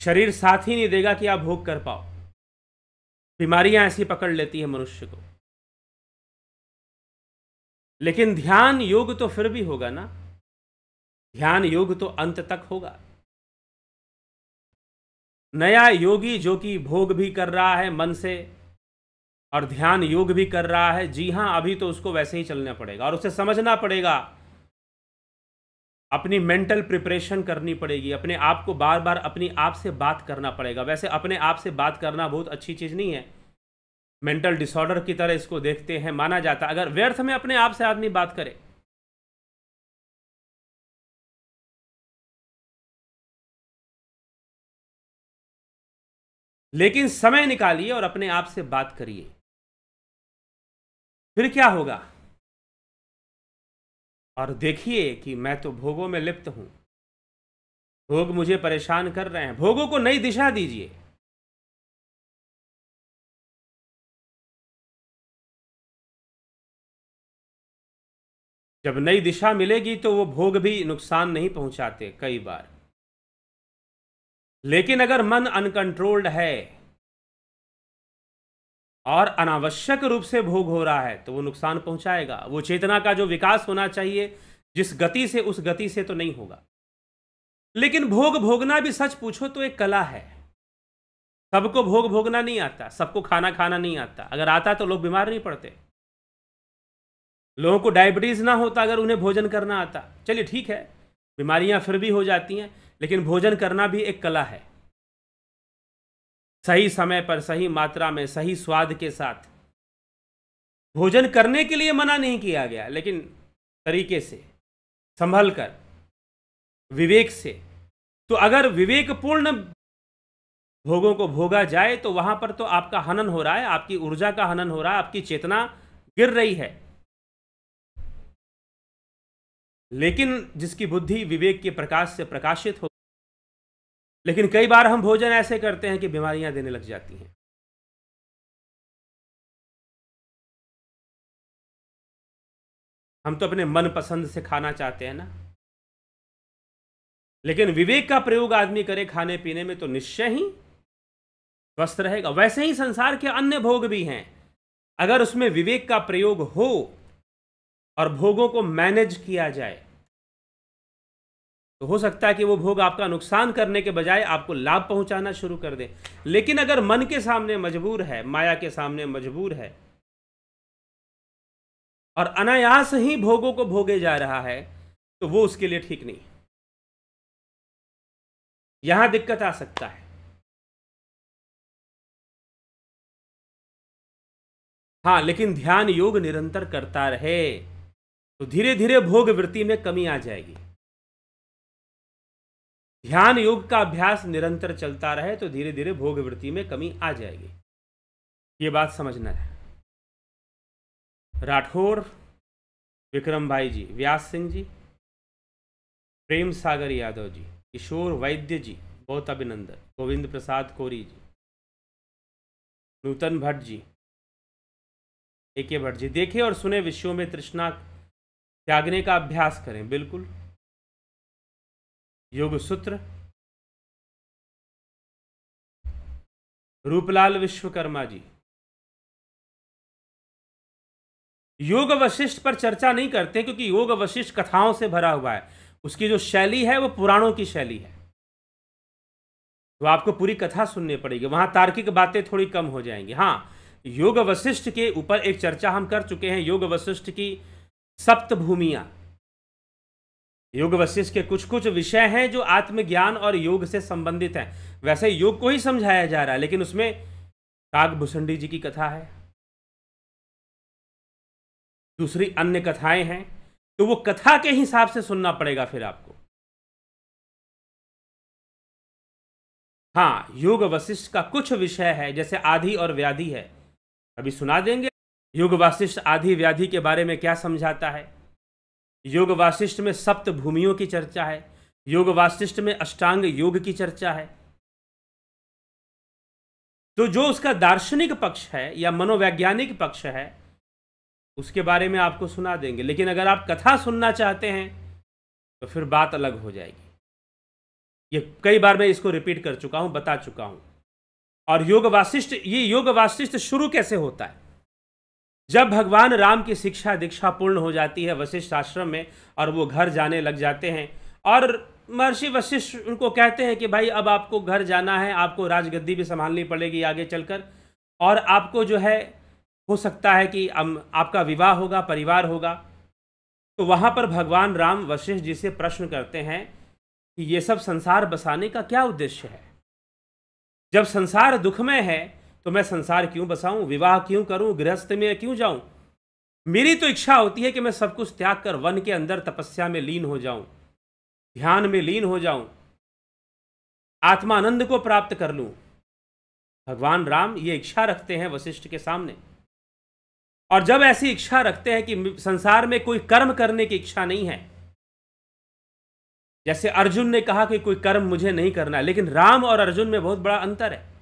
शरीर साथ ही नहीं देगा कि आप भोग कर पाओ बीमारियां ऐसी पकड़ लेती है मनुष्य को लेकिन ध्यान योग तो फिर भी होगा ना ध्यान योग तो अंत तक होगा नया योगी जो कि भोग भी कर रहा है मन से और ध्यान योग भी कर रहा है जी हाँ अभी तो उसको वैसे ही चलना पड़ेगा और उसे समझना पड़ेगा अपनी मेंटल प्रिपरेशन करनी पड़ेगी अपने आप को बार बार अपनी आप से बात करना पड़ेगा वैसे अपने आप से बात करना बहुत अच्छी चीज़ नहीं है मेंटल डिसऑर्डर की तरह इसको देखते हैं माना जाता अगर व्यर्थ में अपने आप से आदमी बात करे लेकिन समय निकालिए और अपने आप से बात करिए फिर क्या होगा और देखिए कि मैं तो भोगों में लिप्त हूं भोग मुझे परेशान कर रहे हैं भोगों को नई दिशा दीजिए जब नई दिशा मिलेगी तो वो भोग भी नुकसान नहीं पहुंचाते कई बार लेकिन अगर मन अनकंट्रोल्ड है और अनावश्यक रूप से भोग हो रहा है तो वो नुकसान पहुंचाएगा वो चेतना का जो विकास होना चाहिए जिस गति से उस गति से तो नहीं होगा लेकिन भोग भोगना भी सच पूछो तो एक कला है सबको भोग भोगना नहीं आता सबको खाना खाना नहीं आता अगर आता तो लोग बीमार नहीं पड़ते लोगों को डायबिटीज ना होता अगर उन्हें भोजन करना आता चलिए ठीक है बीमारियां फिर भी हो जाती हैं लेकिन भोजन करना भी एक कला है सही समय पर सही मात्रा में सही स्वाद के साथ भोजन करने के लिए मना नहीं किया गया लेकिन तरीके से संभल कर विवेक से तो अगर विवेकपूर्ण भोगों को भोगा जाए तो वहां पर तो आपका हनन हो रहा है आपकी ऊर्जा का हनन हो रहा है आपकी चेतना गिर रही है लेकिन जिसकी बुद्धि विवेक के प्रकाश से प्रकाशित हो लेकिन कई बार हम भोजन ऐसे करते हैं कि बीमारियां देने लग जाती हैं हम तो अपने मन पसंद से खाना चाहते हैं ना लेकिन विवेक का प्रयोग आदमी करे खाने पीने में तो निश्चय ही स्वस्थ रहेगा वैसे ही संसार के अन्य भोग भी हैं अगर उसमें विवेक का प्रयोग हो और भोगों को मैनेज किया जाए तो हो सकता है कि वो भोग आपका नुकसान करने के बजाय आपको लाभ पहुंचाना शुरू कर दे लेकिन अगर मन के सामने मजबूर है माया के सामने मजबूर है और अनायास ही भोगों को भोगे जा रहा है तो वो उसके लिए ठीक नहीं यहां दिक्कत आ सकता है हाँ लेकिन ध्यान योग निरंतर करता रहे तो धीरे धीरे भोग वृत्ति में कमी आ जाएगी ध्यान योग का अभ्यास निरंतर चलता रहे तो धीरे धीरे भोग वृत्ति में कमी आ जाएगी ये बात समझना है राठौर विक्रम भाई जी व्यास सिंह जी प्रेम सागर यादव जी किशोर वैद्य जी बहुत अभिनंदन गोविंद प्रसाद कोरी जी नूतन भट्ट जी ए के भट्ट जी देखे और सुने विषयों में तृष्णा त्यागने का अभ्यास करें बिल्कुल योग सूत्र रूपलाल विश्वकर्मा जी योग वशिष्ठ पर चर्चा नहीं करते क्योंकि योग वशिष्ठ कथाओं से भरा हुआ है उसकी जो शैली है वो पुराणों की शैली है तो आपको पूरी कथा सुननी पड़ेगी वहां तार्किक बातें थोड़ी कम हो जाएंगी हाँ योग वशिष्ठ के ऊपर एक चर्चा हम कर चुके हैं योग वशिष्ठ की सप्त भूमिया योग वशिष्ठ के कुछ कुछ विषय हैं जो आत्मज्ञान और योग से संबंधित हैं वैसे योग को ही समझाया जा रहा है लेकिन उसमें कागभूषणी जी की कथा है दूसरी अन्य कथाएं हैं तो वो कथा के हिसाब से सुनना पड़ेगा फिर आपको हाँ योग वशिष्ठ का कुछ विषय है जैसे आधि और व्याधि है अभी सुना देंगे योग वशिष्ठ आधि व्याधि के बारे में क्या समझाता है योग वासिष्ठ में सप्त भूमियों की चर्चा है योग वासिष्ठ में अष्टांग योग की चर्चा है तो जो उसका दार्शनिक पक्ष है या मनोवैज्ञानिक पक्ष है उसके बारे में आपको सुना देंगे लेकिन अगर आप कथा सुनना चाहते हैं तो फिर बात अलग हो जाएगी ये कई बार मैं इसको रिपीट कर चुका हूं बता चुका हूं और योग वासिष्ठ ये योग वासिष्ठ शुरू कैसे होता है जब भगवान राम की शिक्षा दीक्षा पूर्ण हो जाती है वशिष्ठ आश्रम में और वो घर जाने लग जाते हैं और महर्षि वशिष्ठ उनको कहते हैं कि भाई अब आपको घर जाना है आपको राजगद्दी भी संभालनी पड़ेगी आगे चलकर और आपको जो है हो सकता है कि आपका विवाह होगा परिवार होगा तो वहाँ पर भगवान राम वशिष्ठ जी से प्रश्न करते हैं कि ये सब संसार बसाने का क्या उद्देश्य है जब संसार दुखमय है तो मैं संसार क्यों बसाऊं विवाह क्यों करूं गृहस्थ में क्यों जाऊं मेरी तो इच्छा होती है कि मैं सब कुछ त्याग कर वन के अंदर तपस्या में लीन हो जाऊं ध्यान में लीन हो जाऊं आत्मानंद को प्राप्त कर लूं भगवान राम ये इच्छा रखते हैं वशिष्ठ के सामने और जब ऐसी इच्छा रखते हैं कि संसार में कोई कर्म करने की इच्छा नहीं है जैसे अर्जुन ने कहा कि कोई कर्म मुझे नहीं करना है लेकिन राम और अर्जुन में बहुत बड़ा अंतर है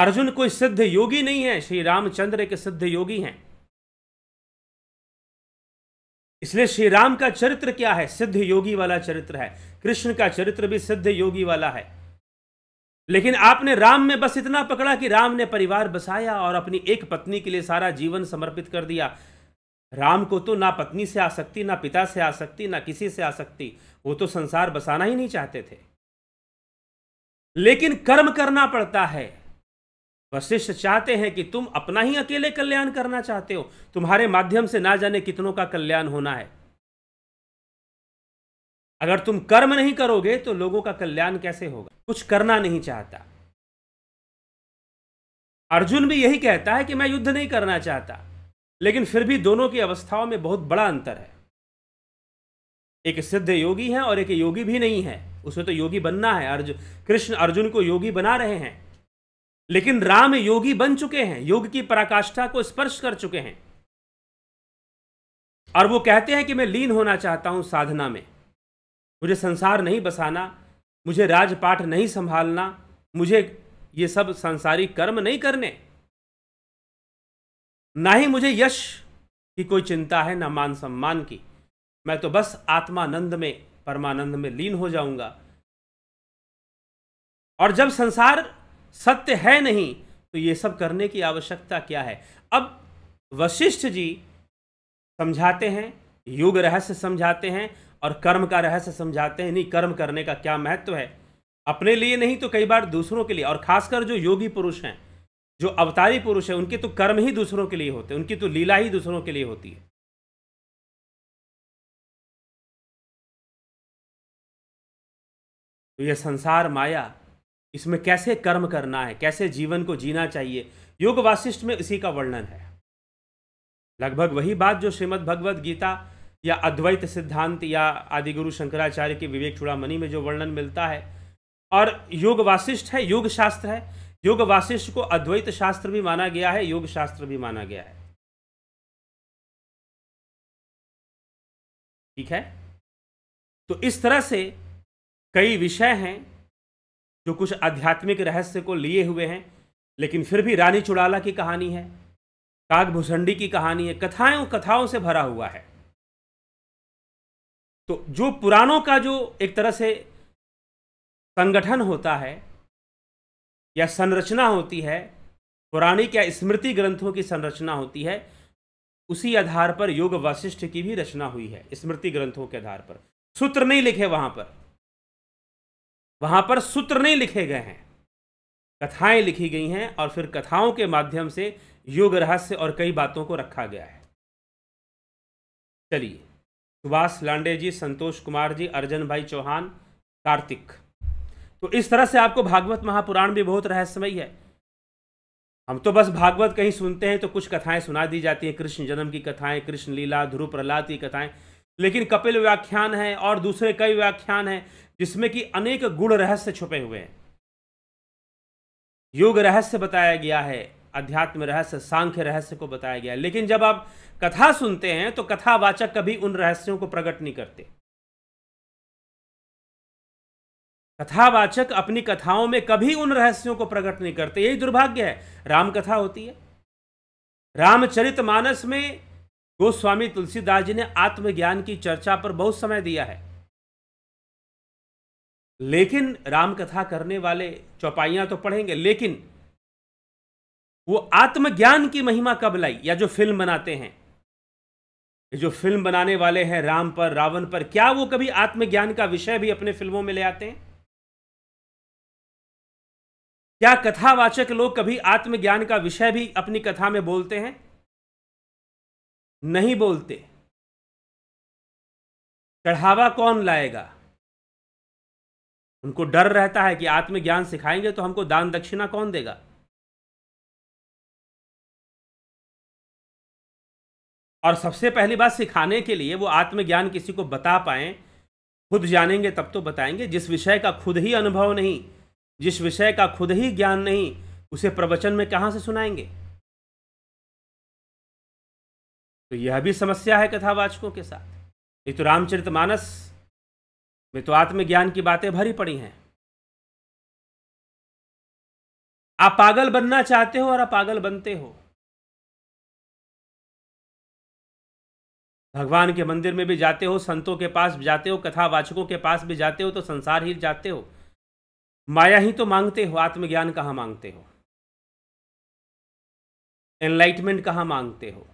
अर्जुन कोई सिद्ध योगी नहीं है श्री रामचंद्र एक सिद्ध योगी हैं इसलिए श्री राम का चरित्र क्या है सिद्ध योगी वाला चरित्र है कृष्ण का चरित्र भी सिद्ध योगी वाला है लेकिन आपने राम में बस इतना पकड़ा कि राम ने परिवार बसाया और अपनी एक पत्नी के लिए सारा जीवन समर्पित कर दिया राम को तो ना पत्नी से आ सकती ना पिता से आ सकती ना किसी से आ सकती वो तो संसार बसाना ही नहीं चाहते थे लेकिन कर्म करना पड़ता है वशिष्ठ चाहते हैं कि तुम अपना ही अकेले कल्याण करना चाहते हो तुम्हारे माध्यम से ना जाने कितनों का कल्याण होना है अगर तुम कर्म नहीं करोगे तो लोगों का कल्याण कैसे होगा कुछ करना नहीं चाहता अर्जुन भी यही कहता है कि मैं युद्ध नहीं करना चाहता लेकिन फिर भी दोनों की अवस्थाओं में बहुत बड़ा अंतर है एक सिद्ध योगी है और एक योगी भी नहीं है उसमें तो योगी बनना है अर्जुन कृष्ण अर्जुन को योगी बना रहे हैं लेकिन राम योगी बन चुके हैं योग की पराकाष्ठा को स्पर्श कर चुके हैं और वो कहते हैं कि मैं लीन होना चाहता हूं साधना में मुझे संसार नहीं बसाना मुझे राजपाठ नहीं संभालना मुझे ये सब सांसारिक कर्म नहीं करने ना ही मुझे यश की कोई चिंता है ना मान सम्मान की मैं तो बस आत्मानंद में परमानंद में लीन हो जाऊंगा और जब संसार सत्य है नहीं तो ये सब करने की आवश्यकता क्या है अब वशिष्ठ जी समझाते हैं युग रहस्य समझाते हैं और कर्म का रहस्य समझाते हैं नहीं कर्म करने का क्या महत्व है अपने लिए नहीं तो कई बार दूसरों के लिए और खासकर जो योगी पुरुष हैं जो अवतारी पुरुष हैं उनके तो कर्म ही दूसरों के लिए होते हैं उनकी तो लीला ही दूसरों के लिए होती है तो यह संसार माया इसमें कैसे कर्म करना है कैसे जीवन को जीना चाहिए युग वासिष्ठ में इसी का वर्णन है लगभग वही बात जो श्रीमद् भगवद गीता या अद्वैत सिद्धांत या आदि गुरु शंकराचार्य के विवेक चूड़ामणि में जो वर्णन मिलता है और योग वासिष्ठ है योग शास्त्र है योग वासिष्ठ को अद्वैत शास्त्र भी माना गया है योग शास्त्र भी माना गया है ठीक है तो इस तरह से कई विषय हैं जो कुछ आध्यात्मिक रहस्य को लिए हुए हैं लेकिन फिर भी रानी चुड़ाला की कहानी है कागभूसंडी की कहानी है कथाएं कथाओं से भरा हुआ है तो जो पुराणों का जो एक तरह से संगठन होता है या संरचना होती है पौराणिक या स्मृति ग्रंथों की संरचना होती है उसी आधार पर योग वशिष्ठ की भी रचना हुई है स्मृति ग्रंथों के आधार पर सूत्र नहीं लिखे वहां पर वहां पर सूत्र नहीं लिखे गए हैं कथाएं लिखी गई हैं और फिर कथाओं के माध्यम से योग रहस्य और कई बातों को रखा गया है चलिए सुभाष लांडे जी संतोष कुमार जी अर्जन भाई चौहान कार्तिक तो इस तरह से आपको भागवत महापुराण भी बहुत रहस्यमयी है हम तो बस भागवत कहीं सुनते हैं तो कुछ कथाएं सुना दी जाती हैं कृष्ण जन्म की कथाएं कृष्ण लीला ध्रुव प्रहलाद की कथाएं लेकिन कपिल व्याख्यान है और दूसरे कई व्याख्यान हैं जिसमें कि अनेक गुण रहस्य छुपे हुए हैं योग रहस्य बताया गया है अध्यात्म रहस्य सांख्य रहस्य को बताया गया है लेकिन जब आप कथा सुनते हैं तो कथावाचक कभी उन रहस्यों को प्रकट नहीं करते कथावाचक अपनी कथाओं में कभी उन रहस्यों को प्रकट नहीं करते यही दुर्भाग्य है राम कथा होती है रामचरित मानस में गोस्वामी तुलसीदास जी ने आत्मज्ञान की चर्चा पर बहुत समय दिया है लेकिन रामकथा करने वाले चौपाइयां तो पढ़ेंगे लेकिन वो आत्मज्ञान की महिमा कब लाई या जो फिल्म बनाते हैं जो फिल्म बनाने वाले हैं राम पर रावण पर क्या वो कभी आत्मज्ञान का विषय भी अपने फिल्मों में ले आते हैं क्या कथावाचक लोग कभी आत्मज्ञान का विषय भी अपनी कथा में बोलते हैं नहीं बोलते चढ़ावा कौन लाएगा उनको डर रहता है कि आत्मज्ञान सिखाएंगे तो हमको दान दक्षिणा कौन देगा और सबसे पहली बात सिखाने के लिए वो आत्मज्ञान किसी को बता पाए खुद जानेंगे तब तो बताएंगे जिस विषय का खुद ही अनुभव नहीं जिस विषय का खुद ही ज्ञान नहीं उसे प्रवचन में कहाँ से सुनाएंगे तो यह भी समस्या है कथावाचकों के साथ ये तो मानस में तो आत्मज्ञान की बातें भरी पड़ी हैं आप पागल बनना चाहते हो और आप पागल बनते हो भगवान के मंदिर में भी जाते हो संतों के पास जाते हो कथावाचकों के पास भी जाते हो तो संसार ही जाते हो माया ही तो मांगते हो आत्मज्ञान कहाँ मांगते हो एनलाइटमेंट कहाँ मांगते हो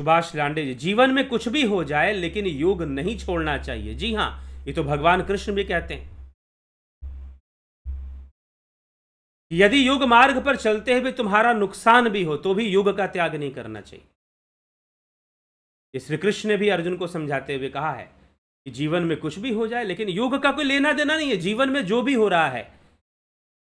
सुभाष लांडे जी जीवन में कुछ भी हो जाए लेकिन योग नहीं छोड़ना चाहिए जी हाँ ये तो भगवान कृष्ण भी कहते हैं यदि योग मार्ग पर चलते हुए तुम्हारा नुकसान भी हो तो भी योग का त्याग नहीं करना चाहिए श्री कृष्ण ने भी अर्जुन को समझाते हुए कहा है कि जीवन में कुछ भी हो जाए लेकिन योग का कोई लेना देना नहीं है जीवन में जो भी हो रहा है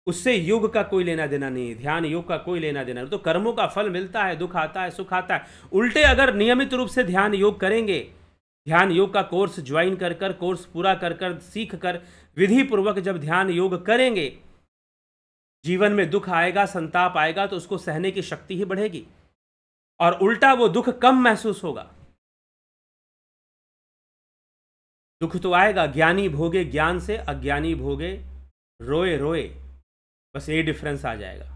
उससे योग का कोई लेना देना नहीं है ध्यान योग का कोई लेना देना नहीं तो कर्मों का फल मिलता है दुख आता है सुख आता है उल्टे अगर नियमित रूप से ध्यान योग करेंगे ध्यान योग का कोर्स ज्वाइन कर कर कोर्स पूरा कर कर सीख कर विधि पूर्वक जब ध्यान योग करेंगे जीवन में दुख आएगा संताप आएगा तो उसको सहने की शक्ति ही बढ़ेगी और उल्टा वो दुख कम महसूस होगा दुख तो आएगा ज्ञानी भोगे ज्ञान से अज्ञानी भोगे रोए रोए बस यही डिफरेंस आ जाएगा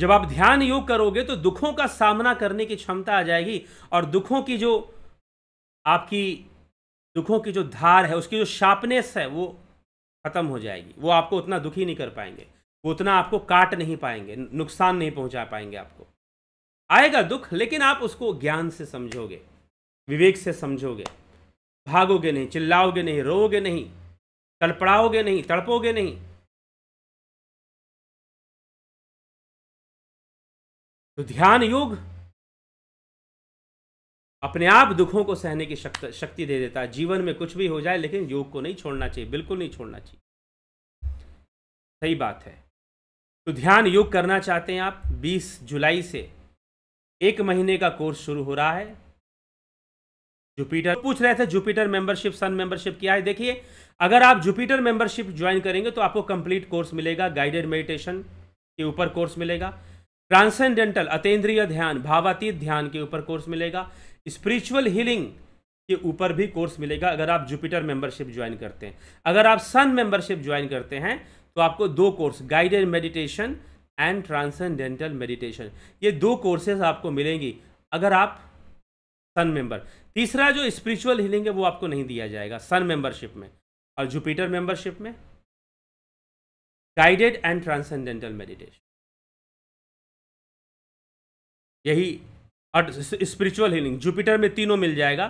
जब आप ध्यान योग करोगे तो दुखों का सामना करने की क्षमता आ जाएगी और दुखों की जो आपकी दुखों की जो धार है उसकी जो शार्पनेस है वो ख़त्म हो जाएगी वो आपको उतना दुखी नहीं कर पाएंगे वो उतना आपको काट नहीं पाएंगे नुकसान नहीं पहुंचा पाएंगे आपको आएगा दुख लेकिन आप उसको ज्ञान से समझोगे विवेक से समझोगे भागोगे नहीं चिल्लाओगे नहीं रोओगे नहीं तड़पड़ाओगे नहीं तड़पोगे नहीं तो ध्यान योग अपने आप दुखों को सहने की शक्ति दे देता है जीवन में कुछ भी हो जाए लेकिन योग को नहीं छोड़ना चाहिए बिल्कुल नहीं छोड़ना चाहिए सही बात है तो ध्यान योग करना चाहते हैं आप 20 जुलाई से एक महीने का कोर्स शुरू हो रहा है जुपिटर पूछ रहे थे जुपिटर मेंबरशिप सन मेंबरशिप क्या है देखिए अगर आप जुपिटर मेंबरशिप ज्वाइन करेंगे तो आपको कंप्लीट कोर्स मिलेगा गाइडेड मेडिटेशन के ऊपर कोर्स मिलेगा ट्रांसेंडेंटल अतेंद्रिय ध्यान भावातीत ध्यान के ऊपर कोर्स मिलेगा स्पिरिचुअल हीलिंग के ऊपर भी कोर्स मिलेगा अगर आप जुपिटर मेंबरशिप ज्वाइन करते हैं अगर आप सन मेंबरशिप ज्वाइन करते हैं तो आपको दो course guided meditation and transcendental meditation ये दो कोर्सेज आपको मिलेंगी अगर आप सन मेंबर तीसरा जो स्पिरिचुअल हीलिंग है वो आपको नहीं दिया जाएगा सन मेंबरशिप में और जुपिटर मेंबरशिप में गाइडेड एंड ट्रांसेंडेंटल मेडिटेशन यही स्पिरिचुअल हीलिंग जुपिटर में तीनों मिल जाएगा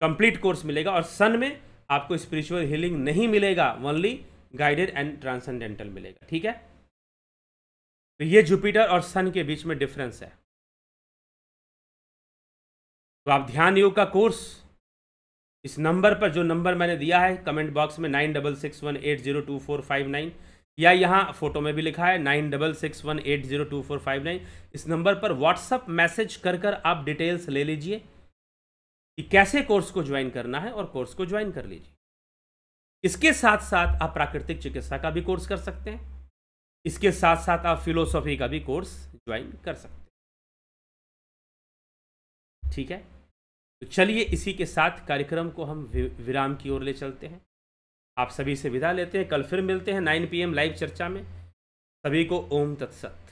कंप्लीट कोर्स मिलेगा और सन में आपको स्पिरिचुअल हीलिंग नहीं मिलेगा ओनली गाइडेड एंड ट्रांसेंडेंटल मिलेगा ठीक है तो ये जुपिटर और सन के बीच में डिफरेंस है तो आप ध्यान योग का कोर्स इस नंबर पर जो नंबर मैंने दिया है कमेंट बॉक्स में nine double six one eight zero two four five nine या यहाँ फोटो में भी लिखा है nine double six one eight zero two four five nine इस नंबर पर व्हाट्सअप मैसेज कर कर आप डिटेल्स ले लीजिए कि कैसे कोर्स को ज्वाइन करना है और कोर्स को ज्वाइन कर लीजिए इसके साथ साथ आप प्राकृतिक चिकित्सा का भी कोर्स कर सकते हैं इसके साथ साथ आप फिलोसॉफी का भी कोर्स ज्वाइन कर सकते हैं ठीक है तो चलिए इसी के साथ कार्यक्रम को हम विराम की ओर ले चलते हैं आप सभी से विदा लेते हैं कल फिर मिलते हैं 9 पीएम लाइव चर्चा में सभी को ओम तत्सत